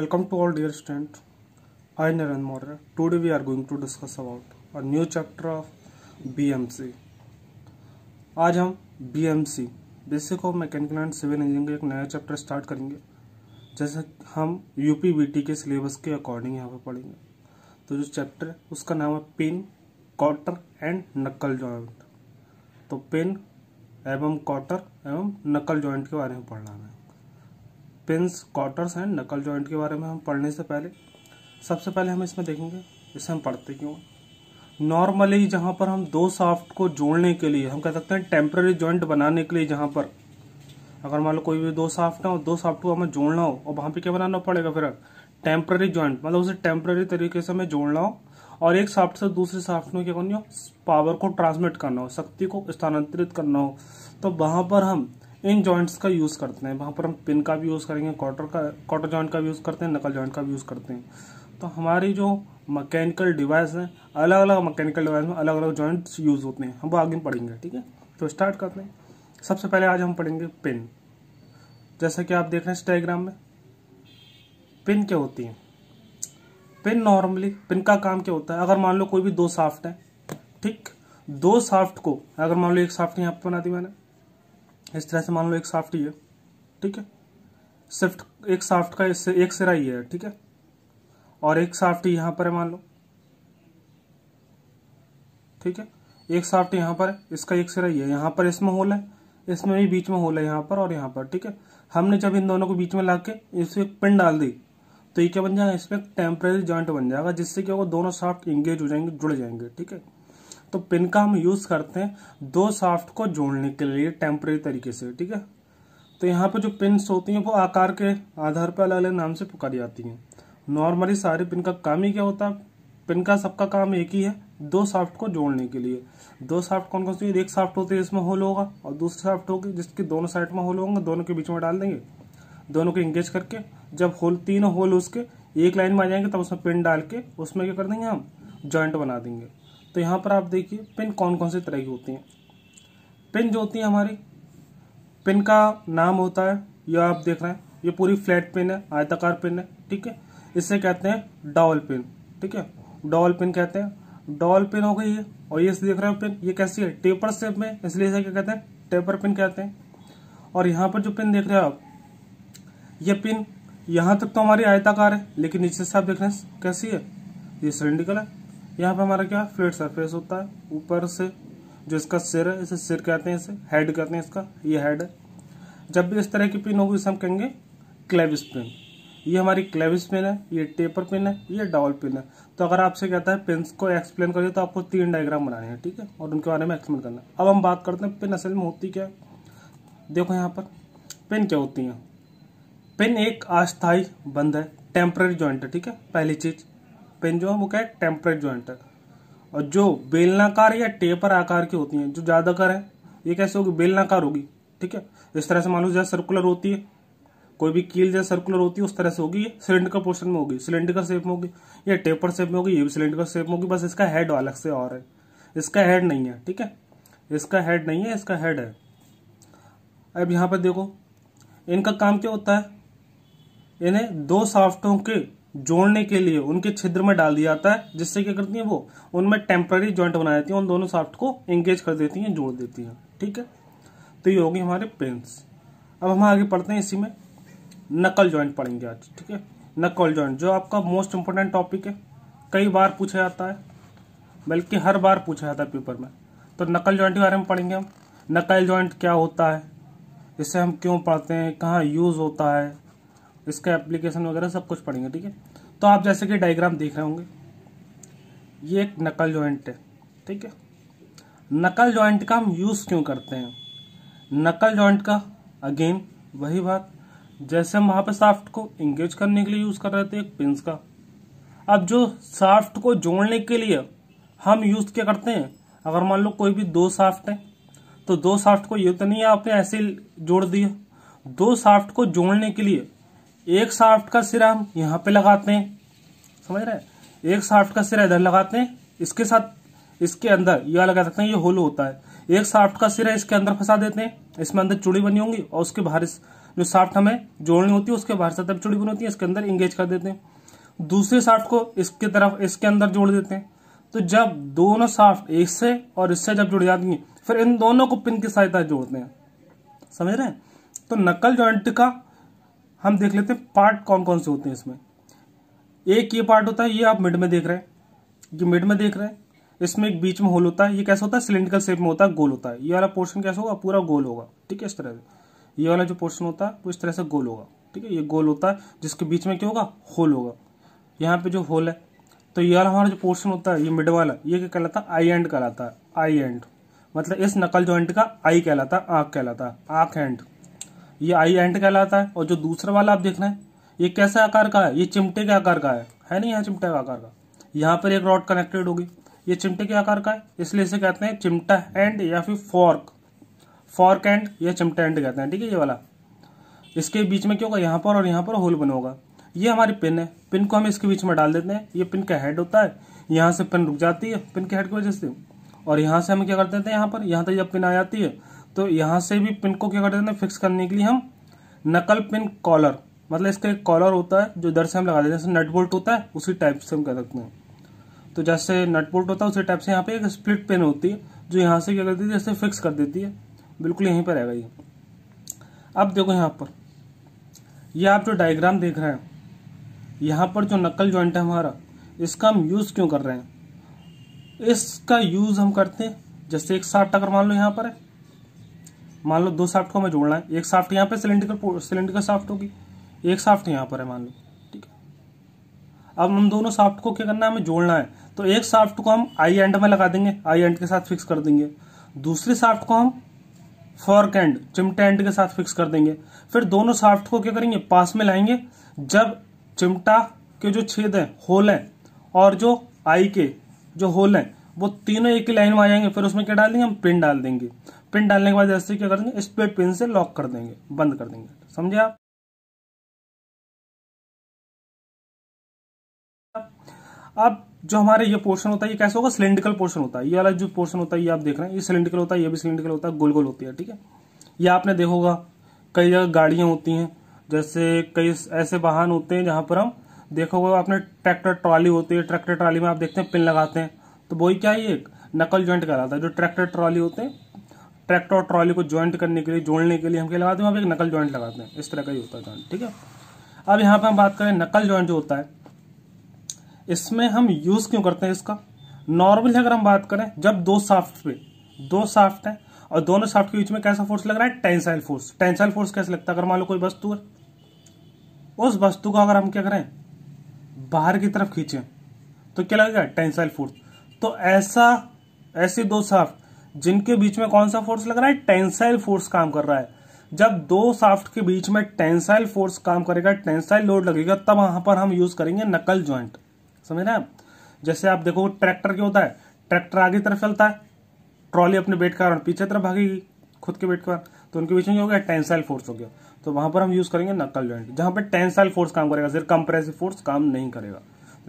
Welcome to all dear students. I Naran Moore. Today we are going to discuss about a new chapter of BMC. आज हम BMC basic of mechanical and civil engineering का एक नया chapter start करेंगे जैसे हम यूपीबीटी के syllabus के अकॉर्डिंग यहाँ पे पढ़ेंगे तो जो चैप्टर है उसका नाम है pin cotter and knuckle joint तो पिन एवं कॉटर एवं नकल जॉइंट के बारे में पढ़ना है pins quarters and knuckle joint के बारे में हम पढ़ने से पहले सबसे पहले हम इसमें देखेंगे इसे हम पढ़ते क्यों नॉर्मली जहाँ पर हम दो साफ्ट को जोड़ने के लिए हम कह सकते हैं टेम्प्रेरी जॉइंट बनाने के लिए जहाँ पर अगर मान लो कोई भी दो साफ्ट हो दो साफ्ट को हमें जोड़ना हो और वहाँ पे क्या बनाना पड़ेगा फिर टेम्प्ररी जॉइंट मतलब उसे टेम्प्ररी तरीके से हमें जोड़ना हो और एक साफ्ट से दूसरे साफ्ट में क्या करनी हो पावर को ट्रांसमिट करना हो शक्ति को स्थानांतरित करना हो तो वहाँ पर हम इन जॉइंट्स का यूज़ करते हैं वहाँ पर हम पिन का भी यूज़ करेंगे कॉटर का कॉटर जॉइंट का भी यूज़ करते हैं नकल जॉइंट का भी यूज़ करते हैं तो हमारी जो मैकेनिकल डिवाइस है अलग अलग मैकेनिकल डिवाइस में अलग अलग जॉइंट्स यूज़ होते हैं हम वो आगे पढ़ेंगे ठीक है तो स्टार्ट करते हैं सबसे पहले आज हम पढ़ेंगे पिन जैसा कि आप देख रहे हैं इंस्टाग्राम में पिन क्या होती है पिन नॉर्मली पिन का काम क्या होता है अगर मान लो कोई भी दो साफ्ट है ठीक दो साफ्ट को अगर मान लो एक साफ्ट यहाँ पर बना दी मैंने इस तरह से मान लो एक साफ्ट ये ठीक है सिफ्ट एक साफ्ट का इससे एक सिरा ये है ठीक है और एक साफ्ट यहाँ पर है मान लो ठीक है एक साफ्ट यहाँ पर है इसका एक सिरा ये यहाँ पर इसमें होल है इसमें भी बीच में होल है यहाँ पर और यहाँ पर ठीक है हमने जब इन दोनों को बीच में ला के इसमें एक पिन डाल दी तो ये क्या बन जाएगा इसमें टेम्परेरी जॉइंट बन जाएगा जिससे क्या होगा दोनों साफ्ट इंगेज हो जाएंगे जुड़ जाएंगे ठीक है तो पिन का हम यूज करते हैं दो साफ्ट को जोड़ने के लिए टेम्परेरी तरीके से ठीक है तो यहाँ पे जो पिन्स होती हैं वो आकार के आधार पर अलग अलग नाम से पुकारी जाती हैं नॉर्मली सारे पिन का काम ही क्या होता है पिन का सबका काम एक ही है दो साफ्ट को जोड़ने के लिए दो साफ्ट कौन कौन सी एक साफ्ट होती है जिसमें होल होगा और दूसरी साफ्ट होगी जिसके दोनों साइड में होल होंगे दोनों के बीच में डाल देंगे दोनों को इंगेज करके जब होल तीनों होल उसके एक लाइन में आ जाएंगे तब उसमें पिन डाल के उसमें क्या कर देंगे हम जॉइंट बना देंगे तो यहाँ पर आप देखिए पिन कौन कौन से तरह की होती हैं पिन जो होती हैं हमारी पिन का नाम होता है यह आप देख रहे हैं ये पूरी फ्लैट पिन है आयताकार पिन है ठीक है इसे कहते हैं डॉल पिन ठीक है डॉल पिन कहते हैं डॉल पिन हो गई है और ये देख रहे हो पिन ये कैसी है टेपर शेप में इसलिए इसे क्या कहते हैं टेपर पिन कहते हैं और यहाँ पर जो पिन देख रहे हो आप ये पिन यहाँ तक तो हमारी आयताकार है लेकिन नीचे से आप देख रहे हैं कैसी है ये सिलेंडिकल है यहाँ पे हमारा क्या फ्लेट सरफेस होता है ऊपर से जो इसका सिर है इसे सिर कहते हैं इसे हेड कहते हैं इसका ये हेड है जब भी इस तरह की पिन होगी इसे हम कहेंगे क्लेविस पिन ये हमारी क्लेविस पिन है ये टेपर पिन है ये डबल पिन है तो अगर आपसे कहता है पिन को एक्सप्लेन करिए तो आपको तीन डायग्राम बनाने हैं ठीक है और उनके बारे में एक्सप्लेन करना है अब हम बात करते हैं पिन असल में होती क्या है देखो यहाँ पर पिन क्या होती हैं पिन एक अस्थायी बंद है टेम्प्रेरी ज्वाइंट है ठीक है पहली चीज़ पेन जो है वो क्या है टेम्परेट ज्वाइंट है और जो बेलनाकार या टेपर आकार की होती हैं जो ज़्यादातर है ये कैसे होगी बेलनाकार होगी ठीक है इस तरह से मान लो जैसे सर्कुलर होती है कोई भी कील जैसे सर्कुलर होती है उस तरह से होगी सिलेंडर पोर्शन में होगी सिलेंडर शेप में होगी या टेपर शेप में होगी ये भी सिलेंडर शेप में होगी बस इसका हेड अलग से और है इसका हेड नहीं है ठीक है इसका हेड नहीं है इसका हेड है अब यहाँ पर देखो इनका काम क्या होता है इन्हें दो साफ्टों के जोड़ने के लिए उनके छिद्र में डाल दिया जाता है जिससे क्या करती है वो उनमें टेम्पररी ज्वाइंट बना देती है उन दोनों साफ्ट को एंगेज कर देती हैं जोड़ देती हैं ठीक है तो ये होगी हमारे पेंस अब हम आगे पढ़ते हैं इसी में नकल ज्वाइंट पढ़ेंगे आज ठीक है नकल ज्वाइंट जो आपका मोस्ट इंपॉर्टेंट टॉपिक है कई बार पूछा जाता है बल्कि हर बार पूछा जाता है पेपर में तो नकल ज्वाइंट के बारे में पढ़ेंगे हम नकल ज्वाइंट क्या होता है इसे हम क्यों पढ़ते हैं कहाँ यूज़ होता है इसका एप्लीकेशन वगैरह सब कुछ पढ़ेंगे ठीक है तो आप जैसे कि डायग्राम देख रहे होंगे ये एक नकल जॉइंट है ठीक है नकल जॉइंट का हम यूज़ क्यों करते हैं नकल जॉइंट का अगेन वही बात जैसे हम वहां पर साफ्ट को इंगेज करने के लिए यूज़ कर रहे थे एक पिंस का अब जो साफ्ट को जोड़ने के लिए हम यूज़ क्या करते हैं अगर मान लो कोई भी दो साफ्ट है तो दो साफ्ट को ये तो नहीं आपने ऐसे जोड़ दिया दो साफ्ट को जोड़ने के लिए एक साफ्ट का सिरा हम यहाँ पे लगाते हैं समझ रहे एक साफ्ट का सिरा इधर लगाते हैं इसके साथ इसके अंदर यह लगा सकते हैं ये होल होता है एक साफ्ट का सिरा इसके अंदर फंसा देते हैं इसमें अंदर चूड़ी बनी होंगी और उसके बाहर जो साफ्ट हमें जोड़नी होती है उसके बाहर सतह चूड़ी बनी होती है इसके अंदर इंगेज कर देते हैं दूसरे साफ्ट को इसके तरफ इसके अंदर जोड़ देते हैं तो जब दोनों साफ्ट इससे और इससे जब जुड़ जाती है फिर इन दोनों को पिन की सहायता जोड़ते हैं समझ रहे हैं तो नकल ज्वाइंट का हम देख लेते हैं पार्ट कौन कौन से होते हैं इसमें एक ये पार्ट होता है ये आप मिड में देख रहे हैं ये मिड में देख रहे हैं इसमें एक बीच में होल होता है ये कैसा होता है सिलेंड्रिकल शेप में होता है गोल होता है ये वाला पोर्शन कैसा होगा पूरा गोल होगा ठीक है इस तरह से ये वाला जो पोर्शन होता है वो इस तरह से गोल होगा ठीक है ये गोल होता है जिसके बीच में क्या होगा होल होगा यहाँ पे जो होल है तो ये वाला हमारा जो पोर्शन होता है ये मिड वाला ये क्या कहलाता है आई एंड कहलाता है आई एंड मतलब इस नकल जॉइंट का आई कहलाता है आँख कहलाता है आँख एंड ये आई एंड कहलाता है और जो दूसरा वाला आप देख रहे हैं ये कैसे आकार का है ये चिमटे के आकार का है है नहीं यहाँ चिमटे के आकार का यहाँ पर एक रॉड कनेक्टेड होगी ये चिमटे के आकार का है इसलिए इसे कहते हैं चिमटा एंड या फिर फॉर्क फॉर्क एंड या चिमटा एंड कहते हैं ठीक है ये वाला इसके बीच में क्या होगा यहाँ पर और यहाँ पर होल बना होगा ये हमारी पिन है पिन को हम इसके बीच में डाल देते हैं ये पिन का हेड होता है यहाँ से पिन रुक जाती है पिन के हेड की वजह से और यहाँ से हम क्या करते हैं यहाँ पर यहाँ तक जब पिन आ जाती है तो यहाँ से भी पिन को क्या कर देते हैं फिक्स करने के लिए हम नकल पिन कॉलर मतलब इसका एक कॉलर होता है जो इधर से हम लगा देते हैं जैसे नट बोल्ट होता है उसी टाइप से हम कर सकते हैं तो जैसे नट बोल्ट होता है उसी टाइप से यहाँ पे एक स्प्लिट पिन होती है जो यहाँ से क्या करती है जैसे फिक्स कर देती है बिल्कुल यहीं पर रहेगा ये अब देखो यहाँ पर ये आप जो डायग्राम देख रहे हैं यहाँ पर जो नकल ज्वाइंट है हमारा इसका हम यूज़ क्यों कर रहे हैं इसका यूज़ हम करते हैं जैसे एक साठ टकर मान लो यहाँ पर है मान लो दो साफ्ट को हमें जोड़ना है एक साफ्ट यहाँ पे सिलेंडर सिलेंडर साफ्ट होगी एक साफ्ट यहाँ पर है मान लो ठीक है अब हम दोनों साफ्ट को क्या करना है हमें जोड़ना है तो एक साफ्ट को हम आई एंड में लगा देंगे आई एंड के साथ फिक्स कर देंगे दूसरे साफ्ट को हम फॉर्क एंड चिमटा एंड के साथ फिक्स कर देंगे फिर दोनों साफ्ट को क्या करेंगे पास में लाएंगे जब चिमटा के जो छेद हैं होल हैं और जो आई के जो होल हैं वो तीनों एक ही लाइन में आ जाएंगे फिर उसमें क्या डाल देंगे हम पिन डाल देंगे पिन डालने के बाद जैसे क्या कर देंगे स्प्लिट पिन से लॉक कर देंगे बंद कर देंगे समझे आप अब जो हमारे ये पोर्शन होता है ये कैसे होगा सिलेंडिकल पोर्शन होता है ये वाला जो पोर्शन होता है ये आप देख रहे हैं ये सिलेंडिकल होता है ये भी सिलेंडिकल होता है गोल गोल होती है ठीक है ये आपने देखोगा कई जगह गाड़ियां होती हैं जैसे कई ऐसे वाहन होते हैं जहां पर हम देखोगे आपने ट्रैक्टर ट्रॉली होती है ट्रैक्टर ट्रॉली में आप देखते हैं पिन लगाते हैं तो वही क्या है एक नकल ज्वाइंट कहलाता है जो ट्रैक्टर ट्रॉली होते हैं ट्रैक्टर और ट्रॉली को ज्वाइंट करने के लिए जोड़ने के लिए हम क्या लगाते हैं वहाँ पर एक नकल ज्वाइंट लगाते हैं इस तरह का ही होता है ज्वाइंट ठीक है अब यहाँ पर हम बात करें नकल ज्वाइंट जो होता है इसमें हम यूज क्यों करते हैं इसका नॉर्मल अगर हम बात करें जब दो साफ्ट पे दो साफ्ट हैं और दोनों साफ्ट के बीच में कैसा फोर्स लग रहा है टेंसाइल फोर्स टेंसाइल फोर्स कैसे लगता है अगर मान लो कोई वस्तु है उस वस्तु को अगर हम क्या करें बाहर की तरफ खींचें तो क्या लगेगा टेंसाइल फोर्स तो ऐसा ऐसे दो साफ्ट जिनके बीच में कौन सा फोर्स लग रहा है टेंसाइल फोर्स काम कर रहा है जब दो साफ्ट के बीच में टेंसाइल फोर्स काम करेगा टेंसाइल लोड लगेगा तब वहां पर हम यूज करेंगे नकल ज्वाइंट समझ रहे हैं जैसे आप देखो ट्रैक्टर क्या होता है ट्रैक्टर आगे तरफ चलता है ट्रॉली अपने वेट कारण पीछे तरफ भागेगी खुद के वेट कारण तो उनके बीच में क्या हो गया टेंसाइल फोर्स हो गया तो वहां पर हम यूज करेंगे नकल ज्वाइंट जहां पर टेंसाइल फोर्स काम करेगा सिर्फ कंप्रेसिव फोर्स काम नहीं करेगा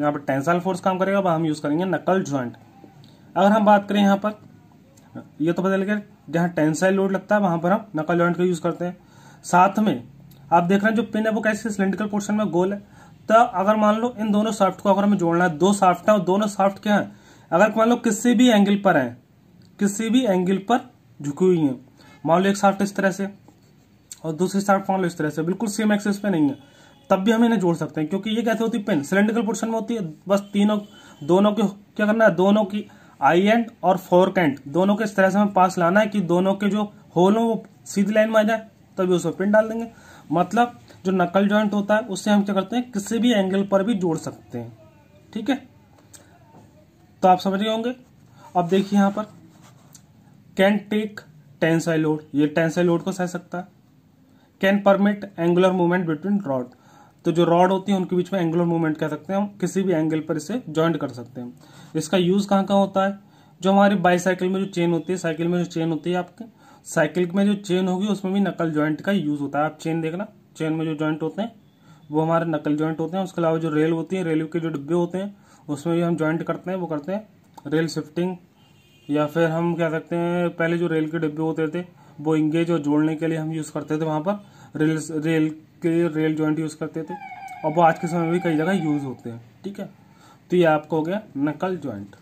तो यहाँ पर टेंसाइल फोर्स काम करेगा वह हम यूज़ करेंगे नकल ज्वाइंट अगर हम बात करें यहाँ पर ये तो बदल गया जहाँ टेंसाइल लोड लगता है वहाँ पर हम नकल ज्वाइंट का यूज़ करते हैं साथ में आप देख रहे हैं जो पिन है वो कैसे सिलेंड्रिकल पोर्शन में गोल है तो अगर मान लो इन दोनों साफ्ट को अगर हमें जोड़ना है दो साफ्ट है और दोनों साफ्ट क्या है अगर मान लो किसी भी एंगल पर है किसी भी एंगल पर झुकी हुई है मान लो एक साफ्ट इस तरह से और दूसरी साफ्ट मान लो इस तरह से बिल्कुल सेम एक्सेस पे नहीं है तब भी हम इन्हें जोड़ सकते हैं क्योंकि ये कैसे होती है पेन सिलेंड्रिकल पोर्शन में होती है बस तीनों दोनों के क्या करना है दोनों की आई एंड और फोर कैंड दोनों के इस तरह से हमें पास लाना है कि दोनों के जो होल हो वो सीधी लाइन में आ जाए तभी उसमें पिन डाल देंगे मतलब जो नकल ज्वाइंट होता है उससे हम क्या करते हैं किसी भी एंगल पर भी जोड़ सकते हैं ठीक है तो आप समझ गए होंगे अब देखिए यहां पर कैन टेक टेंसाइल लोड ये टेंसाइल लोड को सह सकता है can permit angular movement between rod तो जो रॉड होती है उनके बीच में एंगुलर मूवमेंट कह सकते हैं हम किसी भी एंगल पर इसे ज्वाइंट कर सकते हैं इसका यूज कहाँ कहाँ होता है जो हमारी बाईसाइकिल में जो चेन होती है साइकिल में जो चेन होती है आपके साइकिल में जो चेन होगी उसमें भी नकल ज्वाइंट का यूज होता है आप चेन देखना चेन में जो ज्वाइंट होते हैं वो हमारे नकल ज्वाइंट होते हैं उसके अलावा जो रेल होती है रेल के जो डिब्बे होते हैं उसमें भी हम ज्वाइंट करते हैं वो करते हैं रेल शिफ्टिंग या फिर हम कह सकते हैं पहले जो रेल के डिब्बे होते थे वो इंगेज और जोड़ने के लिए हम यूज़ करते थे वहाँ पर रेल रेल के लिए रेल जॉइंट यूज़ करते थे और वो आज के समय में भी कई जगह यूज़ होते हैं ठीक है तो ये आपका हो गया नकल ज्वाइंट